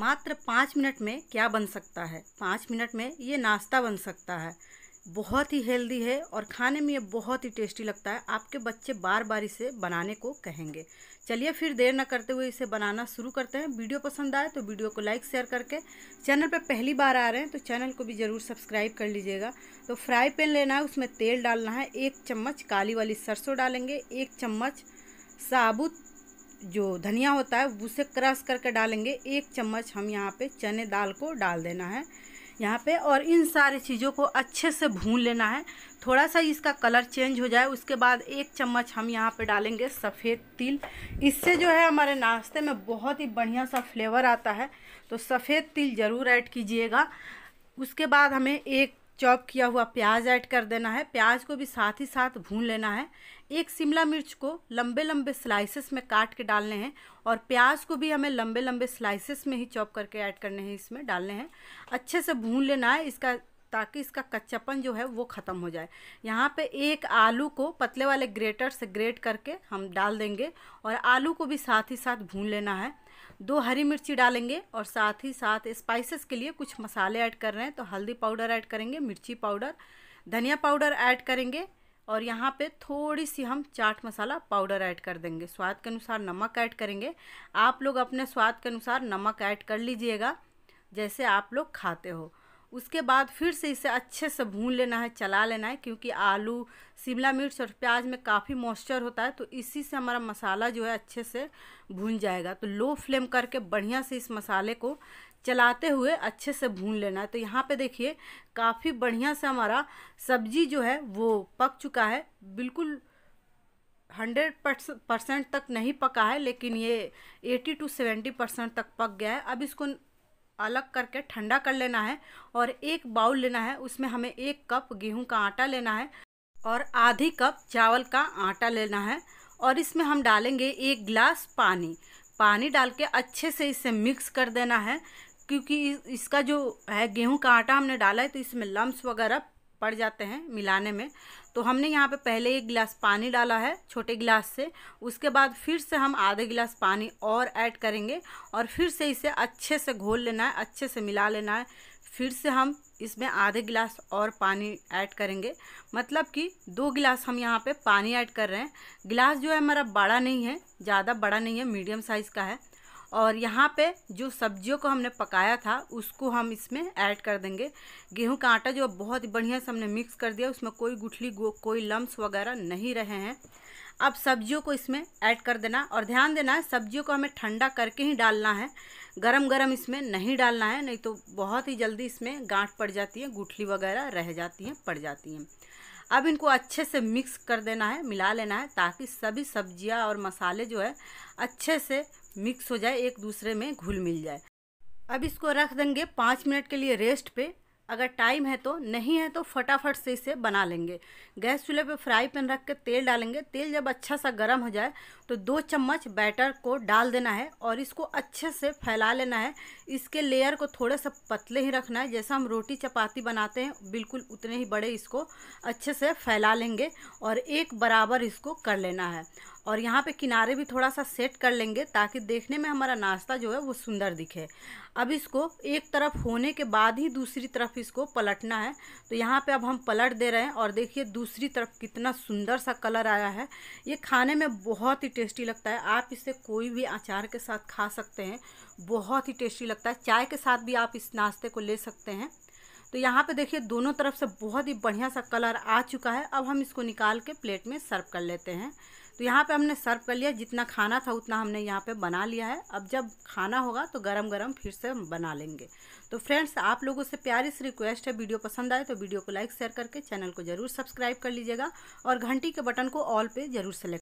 मात्र पाँच मिनट में क्या बन सकता है पाँच मिनट में ये नाश्ता बन सकता है बहुत ही हेल्दी है और खाने में ये बहुत ही टेस्टी लगता है आपके बच्चे बार बार इसे बनाने को कहेंगे चलिए फिर देर न करते हुए इसे बनाना शुरू करते हैं वीडियो पसंद आए तो वीडियो को लाइक शेयर करके चैनल पर पहली बार आ रहे हैं तो चैनल को भी ज़रूर सब्सक्राइब कर लीजिएगा तो फ्राई पैन लेना है उसमें तेल डालना है एक चम्मच काली वाली सरसों डालेंगे एक चम्मच साबुत जो धनिया होता है उसे क्रश करके डालेंगे एक चम्मच हम यहाँ पे चने दाल को डाल देना है यहाँ पे और इन सारी चीज़ों को अच्छे से भून लेना है थोड़ा सा इसका कलर चेंज हो जाए उसके बाद एक चम्मच हम यहाँ पे डालेंगे सफ़ेद तिल इससे जो है हमारे नाश्ते में बहुत ही बढ़िया सा फ्लेवर आता है तो सफ़ेद तिल ज़रूर ऐड कीजिएगा उसके बाद हमें एक चॉप किया हुआ प्याज ऐड कर देना है प्याज को भी साथ ही साथ भून लेना है एक शिमला मिर्च को लंबे लंबे स्लाइसेस में काट के डालने हैं और प्याज को भी हमें लंबे लंबे स्लाइसेस में ही चॉप करके ऐड करने हैं इसमें डालने हैं अच्छे से भून लेना है इसका ताकि इसका कच्चापन जो है वो ख़त्म हो जाए यहाँ पे एक आलू को पतले वाले ग्रेटर से ग्रेट करके हम डाल देंगे और आलू को भी साथ ही साथ भून लेना है दो हरी मिर्ची डालेंगे और साथ ही साथ स्पाइसेस के लिए कुछ मसाले ऐड कर रहे हैं तो हल्दी पाउडर ऐड करेंगे मिर्ची पाउडर धनिया पाउडर ऐड करेंगे और यहाँ पे थोड़ी सी हम चाट मसाला पाउडर ऐड कर देंगे स्वाद के अनुसार नमक ऐड करेंगे आप लोग अपने स्वाद के अनुसार नमक ऐड कर लीजिएगा जैसे आप लोग खाते हो उसके बाद फिर से इसे अच्छे से भून लेना है चला लेना है क्योंकि आलू शिमला मिर्च और प्याज में काफ़ी मॉइस्चर होता है तो इसी से हमारा मसाला जो है अच्छे से भून जाएगा तो लो फ्लेम करके बढ़िया से इस मसाले को चलाते हुए अच्छे से भून लेना है तो यहाँ पे देखिए काफ़ी बढ़िया से हमारा सब्जी जो है वो पक चुका है बिल्कुल हंड्रेड परसेंट तक नहीं पका है लेकिन ये एटी टू सेवेंटी परसेंट तक पक गया है अब इसको अलग करके ठंडा कर लेना है और एक बाउल लेना है उसमें हमें एक कप गेहूं का आटा लेना है और आधी कप चावल का आटा लेना है और इसमें हम डालेंगे एक गिलास पानी पानी डाल के अच्छे से इसे मिक्स कर देना है क्योंकि इसका जो है गेहूं का आटा हमने डाला है तो इसमें लम्स वगैरह पड़ जाते हैं मिलाने में तो हमने यहाँ पे पहले एक गिलास पानी डाला है छोटे गिलास से उसके बाद फिर से हम आधे गिलास पानी और ऐड करेंगे और फिर से इसे अच्छे से घोल लेना है अच्छे से मिला लेना है फिर से हम इसमें आधे गिलास और पानी ऐड करेंगे मतलब कि दो गिलास हम यहाँ पे पानी ऐड कर रहे हैं गिलास जो है हमारा बड़ा नहीं है ज़्यादा बड़ा नहीं है मीडियम साइज़ का है और यहाँ पे जो सब्जियों को हमने पकाया था उसको हम इसमें ऐड कर देंगे गेहूं का आटा जो बहुत बढ़िया से हमने मिक्स कर दिया उसमें कोई गुठली गो कोई लम्स वगैरह नहीं रहे हैं अब सब्जियों को इसमें ऐड कर देना और ध्यान देना है सब्जियों को हमें ठंडा करके ही डालना है गरम गरम इसमें नहीं डालना है नहीं तो बहुत ही जल्दी इसमें गांठ पड़ जाती है गुठली वगैरह रह जाती हैं पड़ जाती हैं अब इनको अच्छे से मिक्स कर देना है मिला लेना है ताकि सभी सब्जियां और मसाले जो है अच्छे से मिक्स हो जाए एक दूसरे में घुल मिल जाए अब इसको रख देंगे पाँच मिनट के लिए रेस्ट पे अगर टाइम है तो नहीं है तो फटाफट से इसे बना लेंगे गैस चूल्हे पे फ्राई पैन रख के तेल डालेंगे तेल जब अच्छा सा गर्म हो जाए तो दो चम्मच बैटर को डाल देना है और इसको अच्छे से फैला लेना है इसके लेयर को थोड़े से पतले ही रखना है जैसा हम रोटी चपाती बनाते हैं बिल्कुल उतने ही बड़े इसको अच्छे से फैला लेंगे और एक बराबर इसको कर लेना है और यहाँ पे किनारे भी थोड़ा सा सेट कर लेंगे ताकि देखने में हमारा नाश्ता जो है वो सुंदर दिखे अब इसको एक तरफ होने के बाद ही दूसरी तरफ इसको पलटना है तो यहाँ पे अब हम पलट दे रहे हैं और देखिए दूसरी तरफ कितना सुंदर सा कलर आया है ये खाने में बहुत ही टेस्टी लगता है आप इसे कोई भी अचार के साथ खा सकते हैं बहुत ही टेस्टी लगता है चाय के साथ भी आप इस नाश्ते को ले सकते हैं तो यहाँ पे देखिए दोनों तरफ से बहुत ही बढ़िया सा कलर आ चुका है अब हम इसको निकाल के प्लेट में सर्व कर लेते हैं तो यहाँ पे हमने सर्व कर लिया जितना खाना था उतना हमने यहाँ पे बना लिया है अब जब खाना होगा तो गरम गरम फिर से बना लेंगे तो फ्रेंड्स आप लोगों से प्यारी सी रिक्वेस्ट है वीडियो पसंद आए तो वीडियो को लाइक शेयर करके चैनल को ज़रूर सब्सक्राइब कर लीजिएगा और घंटी के बटन को ऑल पे ज़रूर सेलेक्ट